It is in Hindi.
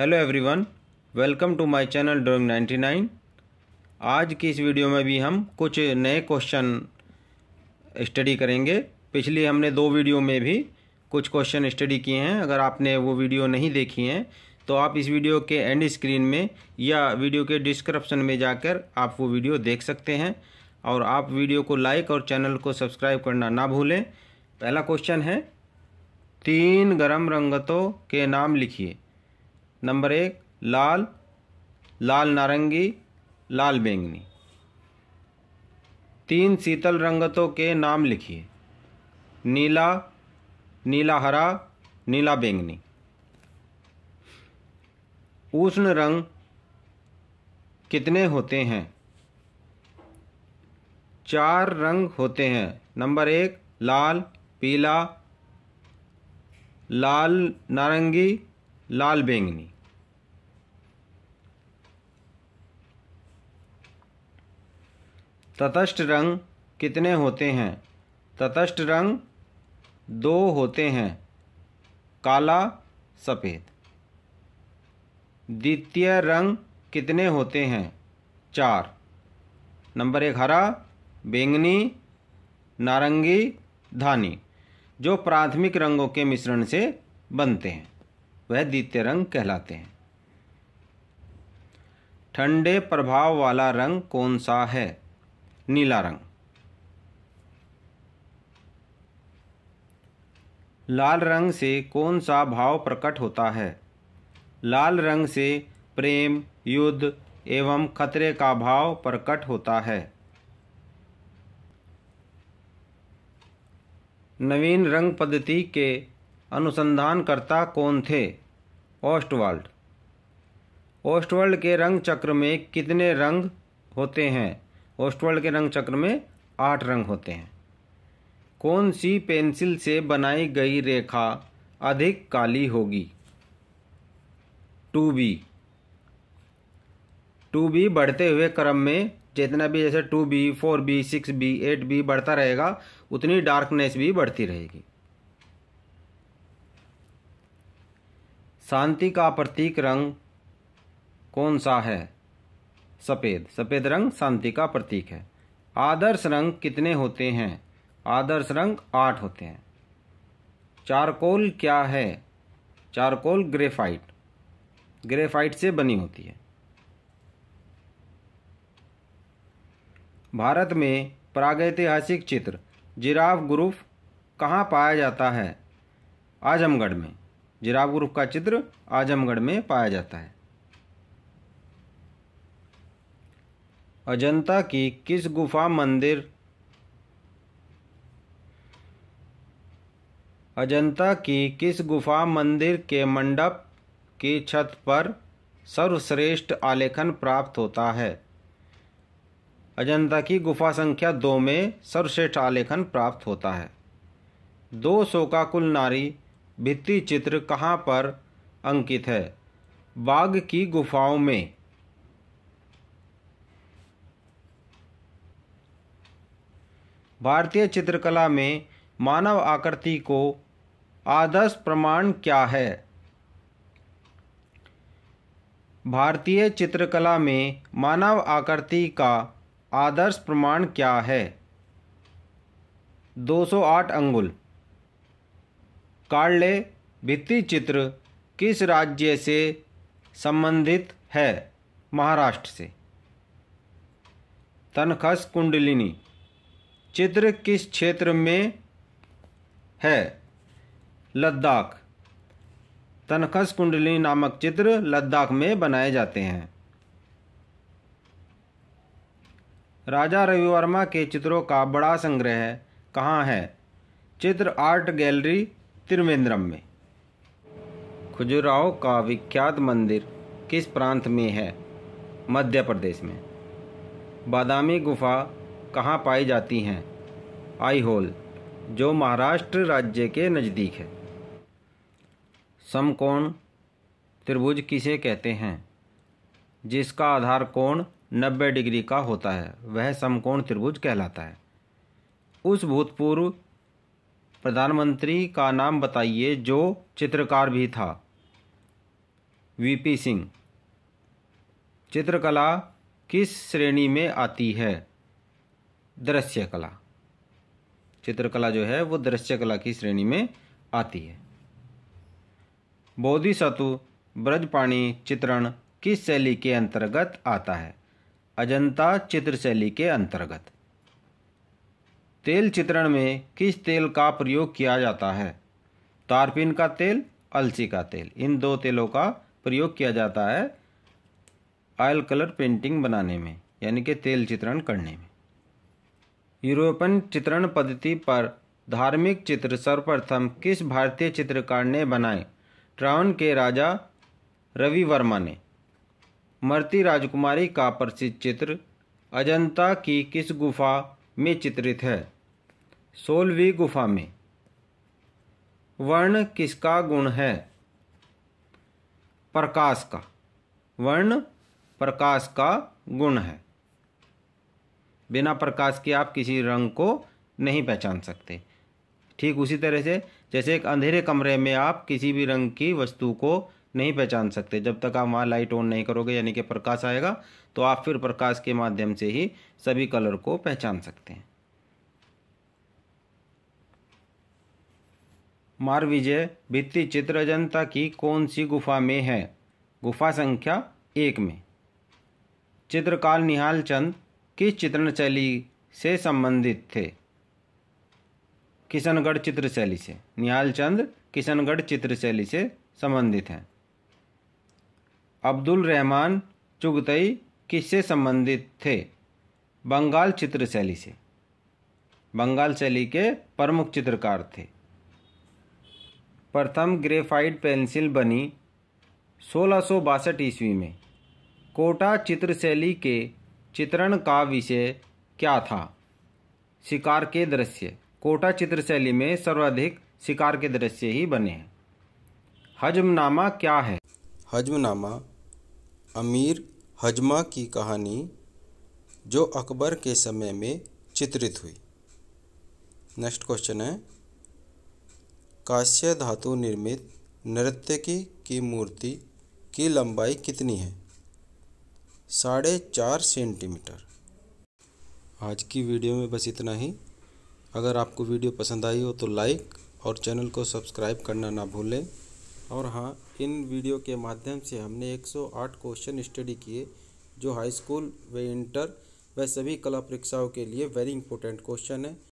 hello everyone welcome to my channel drawing 99 आज की इस वीडियो में भी हम कुछ नए क्वेश्चन स्टडी करेंगे पिछली हमने दो वीडियो में भी कुछ क्वेश्चन स्टडी किए हैं अगर आपने वो वीडियो नहीं देखी हैं तो आप इस वीडियो के एंड स्क्रीन में या वीडियो के डिस्क्रिप्शन में जाकर आप वो वीडियो देख सकते हैं और आप वीडियो को लाइक और चैनल को सब्सक्राइब करना ना भूलें पहला क्वेश्चन है तीन गर्म रंगतों के नाम लिखिए नंबर एक लाल लाल नारंगी लाल बैंगनी तीन शीतल रंगतों के नाम लिखिए नीला नीला हरा नीला बैंगनी उष्ण रंग कितने होते हैं चार रंग होते हैं नंबर एक लाल पीला लाल नारंगी लाल बैंगनी तटस्थ रंग कितने होते हैं तटस्थ रंग दो होते हैं काला सफ़ेद द्वितीय रंग कितने होते हैं चार नंबर एक हरा बैंगनी नारंगी धानी जो प्राथमिक रंगों के मिश्रण से बनते हैं वह द्वितीय रंग कहलाते हैं ठंडे प्रभाव वाला रंग कौन सा है नीला रंग लाल रंग से कौन सा भाव प्रकट होता है लाल रंग से प्रेम युद्ध एवं खतरे का भाव प्रकट होता है नवीन रंग पद्धति के अनुसंधानकर्ता कौन थे ओस्टवर्ल्ड ओस्टवर्ल्ड के रंग चक्र में कितने रंग होते हैं ओस्टवर्ल्ड के रंग चक्र में आठ रंग होते हैं कौन सी पेंसिल से बनाई गई रेखा अधिक काली होगी टू बी टू बी बढ़ते हुए क्रम में जितना भी जैसे two B four B six B eight B बढ़ता रहेगा उतनी डार्कनेस भी बढ़ती रहेगी शांति का प्रतीक रंग कौन सा है सफ़ेद सफ़ेद रंग शांति का प्रतीक है आदर्श रंग कितने होते हैं आदर्श रंग आठ होते हैं चारकोल क्या है चारकोल ग्रेफाइट ग्रेफाइट से बनी होती है भारत में प्रागैतिहासिक चित्र जिराफ ग्रुफ कहाँ पाया जाता है आजमगढ़ में जिराब ग्रुप का चित्र आजमगढ़ में पाया जाता है अजंता की किस गुफा मंदिर अजंता की किस गुफा मंदिर के मंडप की छत पर सर्वश्रेष्ठ आलेखन प्राप्त होता है अजंता की गुफा संख्या दो में सर्वश्रेष्ठ आलेखन प्राप्त होता है दो सौ कुल नारी भित्ति चित्र कहाँ पर अंकित है बाघ की गुफाओं में भारतीय चित्रकला में मानव आकृति को आदर्श प्रमाण क्या है भारतीय चित्रकला में मानव आकृति का आदर्श प्रमाण क्या है 208 अंगुल काले भित्ति चित्र किस राज्य से संबंधित है महाराष्ट्र से तनखस कुंडलिनी चित्र किस क्षेत्र में है लद्दाख तनखस कुंडलिनी नामक चित्र लद्दाख में बनाए जाते हैं राजा रवि वर्मा के चित्रों का बड़ा संग्रह कहाँ है चित्र आर्ट गैलरी त्रिवेंद्रम में खजुराहो का विख्यात मंदिर किस प्रांत में है मध्य प्रदेश में बादामी गुफा कहाँ पाई जाती हैं आई होल जो महाराष्ट्र राज्य के नज़दीक है समकोण त्रिभुज किसे कहते हैं जिसका आधार कोण 90 डिग्री का होता है वह समकोण त्रिभुज कहलाता है उस भूतपूर्व प्रधानमंत्री का नाम बताइए जो चित्रकार भी था वीपी सिंह चित्रकला किस श्रेणी में आती है दृश्य कला चित्रकला जो है वो दृश्य कला की श्रेणी में आती है बोधिसत्व ब्रजपाणी चित्रण किस शैली के अंतर्गत आता है अजंता चित्र शैली के अंतर्गत तेल चित्रण में किस तेल का प्रयोग किया जाता है तारपिन का तेल अलसी का तेल इन दो तेलों का प्रयोग किया जाता है ऑयल कलर पेंटिंग बनाने में यानी कि तेल चित्रण करने में यूरोपन चित्रण पद्धति पर धार्मिक चित्र सर्वप्रथम किस भारतीय चित्रकार ने बनाए ट्रावन के राजा रवि वर्मा ने मर्ति राजकुमारी का प्रसिद्ध चित्र अजंता की किस गुफा में चित्रित है सोलहवीं गुफा में वर्ण किसका गुण है प्रकाश का वर्ण प्रकाश का गुण है बिना प्रकाश के आप किसी रंग को नहीं पहचान सकते ठीक उसी तरह से जैसे एक अंधेरे कमरे में आप किसी भी रंग की वस्तु को नहीं पहचान सकते जब तक आप वहाँ लाइट ऑन नहीं करोगे यानी कि प्रकाश आएगा तो आप फिर प्रकाश के माध्यम से ही सभी कलर को पहचान सकते हैं मार विजय भित्ति चित्र जनता की कौन सी गुफा में है गुफा संख्या एक में चित्रकार निहाल चंद किस चित्रण शैली से संबंधित थे किशनगढ़ चित्रशैली से निहाल चंद किशनगढ़ चित्रशैली से संबंधित हैं अब्दुल रहमान चुगतई किससे संबंधित थे बंगाल चित्रशैली से बंगाल शैली के प्रमुख चित्रकार थे प्रथम ग्रेफाइट पेंसिल बनी सोलह ईस्वी में कोटा चित्रशैली के चित्रण का विषय क्या था शिकार के दृश्य कोटा चित्रशैली में सर्वाधिक शिकार के दृश्य ही बने हैं हजमनामा क्या है हजमनामा अमीर हजमा की कहानी जो अकबर के समय में चित्रित हुई नेक्स्ट क्वेश्चन है काश्य धातु निर्मित नृत्यकी की मूर्ति की लंबाई कितनी है साढ़े चार सेंटीमीटर आज की वीडियो में बस इतना ही अगर आपको वीडियो पसंद आई हो तो लाइक और चैनल को सब्सक्राइब करना ना भूलें और हाँ इन वीडियो के माध्यम से हमने 108 क्वेश्चन स्टडी किए जो हाई स्कूल व इंटर वह सभी कला परीक्षाओं के लिए वेरी इंपॉर्टेंट क्वेश्चन है